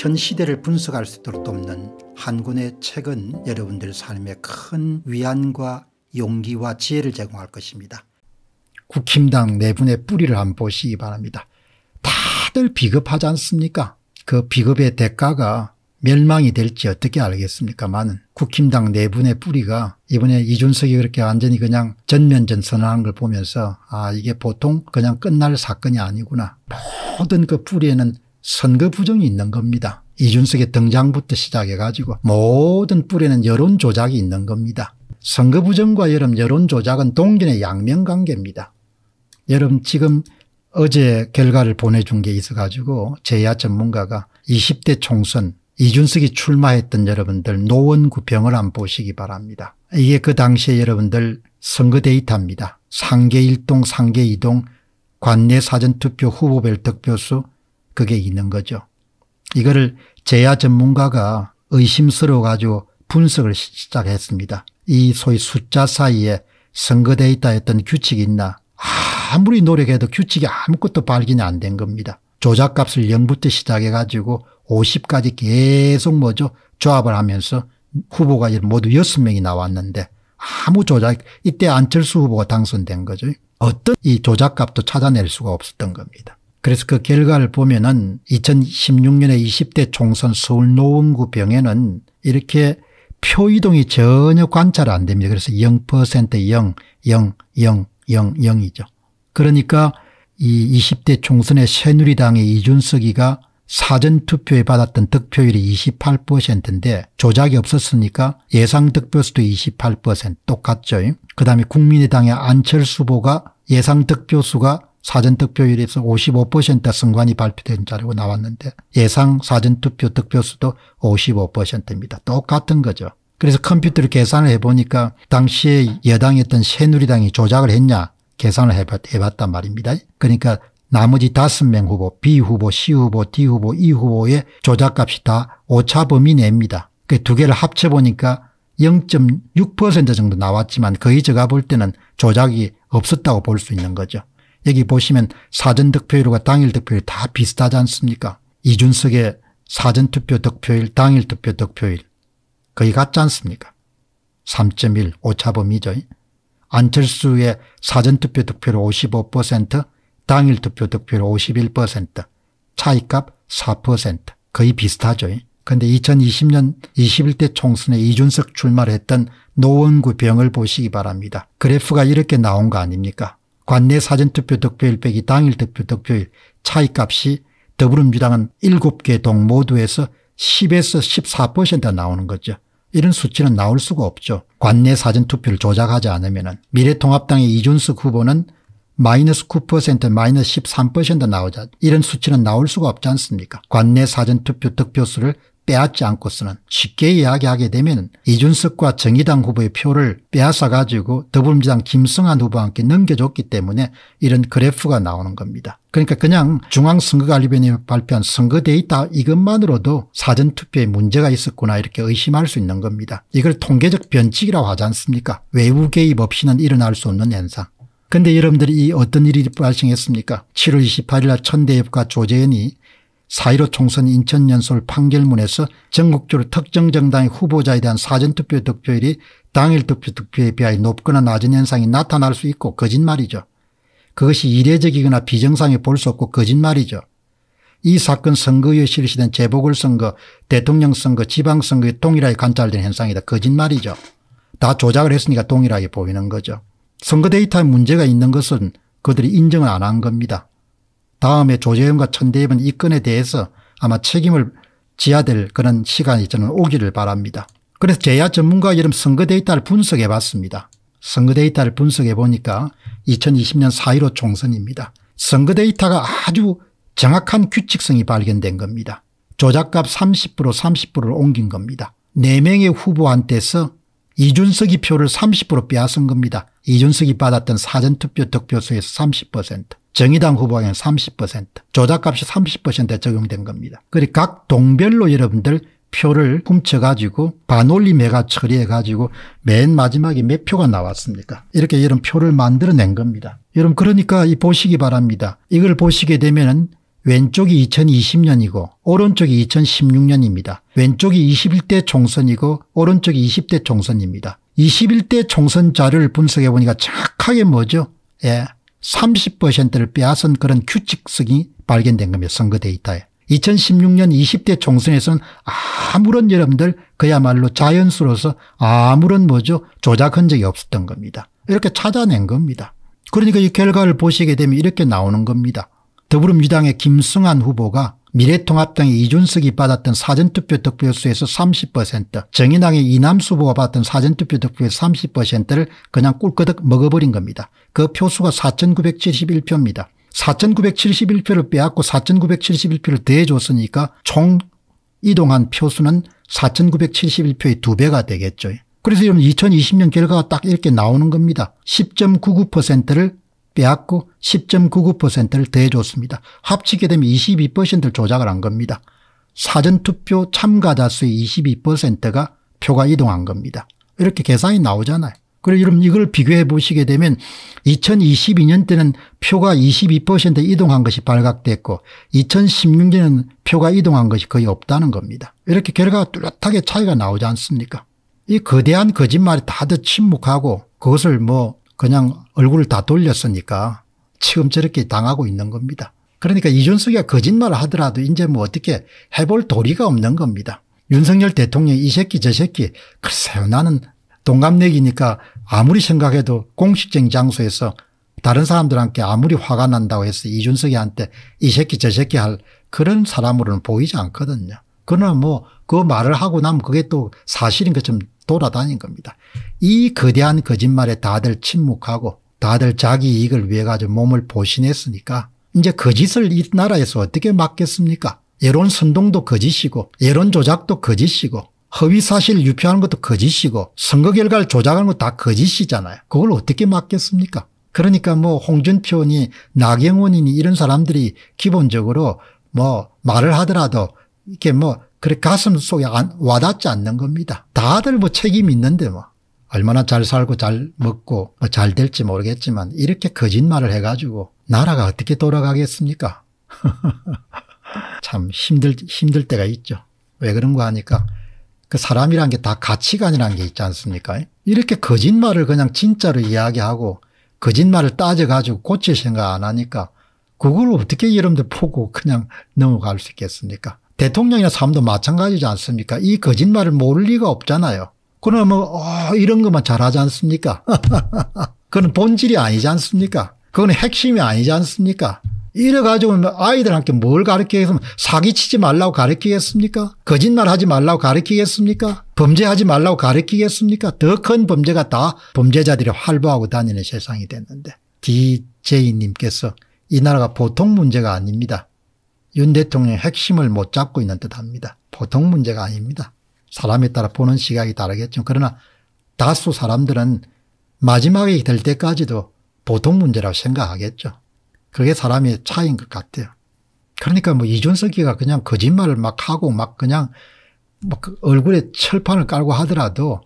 현 시대를 분석할 수 있도록 돕는 한 권의 책은 여러분들 삶에 큰 위안과 용기와 지혜를 제공할 것입니다. 국힘당 내분의 네 뿌리를 한 보시기 바랍니다. 다들 비겁하지 않습니까? 그 비겁의 대가가 멸망이 될지 어떻게 알겠습니까만은 국힘당 내분의 네 뿌리가 이번에 이준석이 그렇게 완전히 그냥 전면전 선언한 걸 보면서 아 이게 보통 그냥 끝날 사건이 아니구나. 모든 그 뿌리에는 선거 부정이 있는 겁니다. 이준석의 등장부터 시작해가지고 모든 뿌리는 여론 조작이 있는 겁니다. 선거 부정과 여름 여론 조작은 동전의 양면관계입니다. 여러분 지금 어제 결과를 보내준 게 있어가지고 제야 전문가가 20대 총선 이준석이 출마했던 여러분들 노원 구평을 안 보시기 바랍니다. 이게 그 당시에 여러분들 선거 데이터입니다. 상계 1동 상계 2동 관내 사전투표 후보별 득표수 그게 있는 거죠. 이거를 제야 전문가가 의심스러워 가지고 분석을 시작했습니다. 이 소위 숫자 사이에 선거데이터 했던 규칙이 있나 아무리 노력해도 규칙이 아무것도 발견이 안 된 겁니다. 조작값을 0부터 시작해 가지고 50까지 계속 뭐죠 조합을 하면서 후보가 모두 6명이 나왔는데 아무 조작 이때 안철수 후보가 당선된 거죠. 어떤 이 조작값도 찾아낼 수가 없었던 겁니다. 그래서 그 결과를 보면은 2016년에 20대 총선 서울 노원구 병에는 이렇게 표이동이 전혀 관찰 안 됩니다. 그래서 0% 0, 0, 0, 0, 0이죠. 그러니까 이 20대 총선에 새누리당의 이준석이가 사전투표에 받았던 득표율이 28%인데 조작이 없었으니까 예상 득표수도 28% 똑같죠. 그 다음에 국민의당의 안철수 후보가 예상 득표수가 사전투표율에서 55%선관이 발표된 자료가 나왔는데 예상 사전투표 득표수도 55%입니다. 똑같은 거죠. 그래서 컴퓨터를 계산을 해보니까 당시에 여당이었던 새누리당이 조작을 했냐 계산을 해봤단 말입니다. 그러니까 나머지 다섯 명 후보 B 후보, C 후보, D 후보, E 후보의 조작값이 다 오차범위 내입니다. 그 두 개를 합쳐보니까 0.6% 정도 나왔지만 거의 제가 볼 때는 조작이 없었다고 볼 수 있는 거죠. 여기 보시면 사전 득표율과 당일 득표율 다 비슷하지 않습니까? 이준석의 사전투표 득표율, 당일 투표 득표율 거의 같지 않습니까? 3.1 오차범위죠. 안철수의 사전투표 득표율 55%, 당일 투표 득표율 51%, 차이값 4% 거의 비슷하죠. 그런데 2020년 21대 총선에 이준석 출마를 했던 노원구 병을 보시기 바랍니다. 그래프가 이렇게 나온 거 아닙니까? 관내 사전투표 득표일 빼기 당일 득표 득표일 차이값이 더불어민주당은 7개 동 모두에서 10에서 14%가 나오는 거죠. 이런 수치는 나올 수가 없죠. 관내 사전투표를 조작하지 않으면 은 미래통합당의 이준석 후보는 마이너스 9% 마이너스 13% 나오자 이런 수치는 나올 수가 없지 않습니까 관내 사전투표 득표수를 빼앗지 않고서는 쉽게 이야기하게 되면 이준석과 정의당 후보의 표를 빼앗아가지고 더불어민주당 김성한 후보와 함께 넘겨줬기 때문에 이런 그래프가 나오는 겁니다. 그러니까 그냥 중앙선거관리위원회 발표한 선거 데이터 이것만으로도 사전투표에 문제가 있었구나 이렇게 의심할 수 있는 겁니다. 이걸 통계적 변칙이라고 하지 않습니까 외부 개입 없이는 일어날 수 없는 현상. 근데 여러분들이 이 어떤 일이 발생했습니까 7월 28일 날 천대엽과 조재현이 4.15 총선 인천연설 판결문에서 전국적으로 특정 정당의 후보자에 대한 사전투표 득표율이 당일 투표 득표에 비하여 높거나 낮은 현상이 나타날 수 있고 거짓말이죠. 그것이 이례적이거나 비정상에 볼 수 없고 거짓말이죠. 이 사건 선거에 실시된 재보궐선거 대통령선거 지방선거에 동일하게 관찰된 현상이다. 거짓말이죠. 다 조작을 했으니까 동일하게 보이는 거죠. 선거 데이터에 문제가 있는 것은 그들이 인정을 안 한 겁니다. 다음에 조재영과 천대엽은 이 건에 대해서 아마 책임을 지야 될 그런 시간이 저는 오기를 바랍니다. 그래서 제야 전문가 이름 선거 데이터를 분석해 봤습니다. 선거 데이터를 분석해 보니까 2020년 4.15 총선입니다. 선거 데이터가 아주 정확한 규칙성이 발견된 겁니다. 조작값 30% 30%를 옮긴 겁니다. 4명의 후보한테서 이준석이 표를 30% 빼앗은 겁니다. 이준석이 받았던 사전투표 득표수에서 30% 정의당 후보에는 30% 조작값이 30%에 적용된 겁니다. 그리고 각 동별로 여러분들 표를 훔쳐가지고 반올림해가 처리해가지고 맨 마지막에 몇 표가 나왔습니까 이렇게 이런 표를 만들어낸 겁니다. 여러분 그러니까 이 보시기 바랍니다. 이걸 보시게 되면 은 왼쪽이 2020년이고 오른쪽이 2016년입니다. 왼쪽이 21대 총선이고 오른쪽이 20대 총선입니다. 21대 총선 자료를 분석해 보니까 착하게 뭐죠? 예, 30%를 빼앗은 그런 규칙성이 발견된 겁니다. 선거 데이터에. 2016년 20대 총선에서는 아무런 여러분들 그야말로 자연수로서 아무런 뭐죠 조작 흔적이 없었던 겁니다. 이렇게 찾아낸 겁니다. 그러니까 이 결과를 보시게 되면 이렇게 나오는 겁니다. 더불어민주당의 김승환 후보가 미래통합당의 이준석이 받았던 사전투표 득표수에서 30% 정의당의 이남수 후보가 받았던 사전투표 득표에 30%를 그냥 꿀꺽덕 먹어버린 겁니다. 그 표수가 4971표입니다. 4971표를 빼앗고 4971표를 대줬으니까총 이동한 표수는 4971표의 두배가 되겠죠. 그래서 이런 2020년 결과가 딱 이렇게 나오는 겁니다. 10.99%를 빼앗고 10.99%를 대줬습니다. 합치게 되면 22%를 조작을 한 겁니다. 사전투표 참가자 수의 22%가 표가 이동한 겁니다. 이렇게 계산이 나오잖아요. 그리고 여러분 이걸 비교해 보시게 되면 2022년 때는 표가 22% 이동한 것이 발각됐고 2016년에는 표가 이동한 것이 거의 없다는 겁니다. 이렇게 결과가 뚜렷하게 차이가 나오지 않습니까? 이 거대한 거짓말이 다들 침묵하고 그것을 뭐 그냥 얼굴을 다 돌렸으니까 지금 저렇게 당하고 있는 겁니다. 그러니까 이준석이가 거짓말을 하더라도 이제 뭐 어떻게 해볼 도리가 없는 겁니다. 윤석열 대통령 이 새끼 저 새끼 글쎄요 나는 동갑내기니까 아무리 생각해도 공식적인 장소에서 다른 사람들한테 아무리 화가 난다고 해서 이준석이한테 이 새끼 저 새끼 할 그런 사람으로는 보이지 않거든요. 그러나 뭐 그 말을 하고 나면 그게 또 사실인 것처럼 돌아다닌 겁니다. 이 거대한 거짓말에 다들 침묵하고 다들 자기 이익을 위해 가지고 몸을 보신했으니까 이제 거짓을 이 나라에서 어떻게 막겠습니까? 여론 선동도 거짓이고 여론 조작도 거짓이고 허위사실 유포하는 것도 거짓이고 선거 결과를 조작하는 것도 다 거짓이잖아요. 그걸 어떻게 막겠습니까? 그러니까 뭐 홍준표니 나경원이니 이런 사람들이 기본적으로 뭐 말을 하더라도 이게뭐 그래 가슴 속에 안, 와닿지 않는 겁니다. 다들 뭐 책임이 있는데 뭐 얼마나 잘 살고 잘 먹고 뭐 잘 될지 모르겠지만 이렇게 거짓말을 해가지고 나라가 어떻게 돌아가겠습니까? 참 힘들 힘들 때가 있죠. 왜 그런가 하니까 그 사람이란 게 다 가치관이란 게 있지 않습니까? 이렇게 거짓말을 그냥 진짜로 이야기하고 거짓말을 따져가지고 고칠 생각 안 하니까 그걸 어떻게 여러분들 보고 그냥 넘어갈 수 있겠습니까? 대통령이나 사람도 마찬가지지 않습니까? 이 거짓말을 모를 리가 없잖아요. 그러면 뭐, 어, 이런 것만 잘하지 않습니까? 그건 본질이 아니지 않습니까? 그건 핵심이 아니지 않습니까? 이래가지고 뭐 아이들한테 뭘 가르치겠습니까? 사기치지 말라고 가르치겠습니까? 거짓말하지 말라고 가르치겠습니까? 범죄하지 말라고 가르치겠습니까? 더 큰 범죄가 다 범죄자들이 활보하고 다니는 세상이 됐는데 DJ님께서 이 나라가 보통 문제가 아닙니다. 윤 대통령의 핵심을 못 잡고 있는 듯합니다. 보통 문제가 아닙니다. 사람에 따라 보는 시각이 다르겠죠. 그러나 다수 사람들은 마지막이 될 때까지도 보통 문제라고 생각하겠죠. 그게 사람의 차이인 것 같아요. 그러니까 뭐 이준석이가 그냥 거짓말을 막 하고 막 그냥 막 그 얼굴에 철판을 깔고 하더라도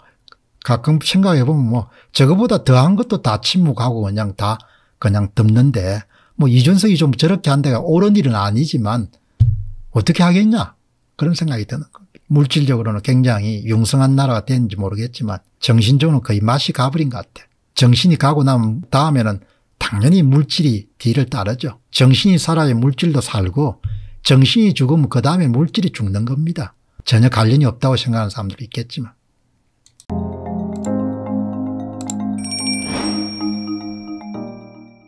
가끔 생각해 보면 뭐 저거보다 더한 것도 다 침묵하고 그냥 다 그냥 덮는데 뭐 이준석이 좀 저렇게 한 데가 옳은 일은 아니지만 어떻게 하겠냐 그런 생각이 드는 겁니다. 물질적으로는 굉장히 융성한 나라가 됐는지 모르겠지만 정신적으로는 거의 맛이 가버린 것 같아요. 정신이 가고 나면 다음에는 당연히 물질이 뒤를 따르죠. 정신이 살아야 물질도 살고 정신이 죽으면 그 다음에 물질이 죽는 겁니다. 전혀 관련이 없다고 생각하는 사람들이 있겠지만.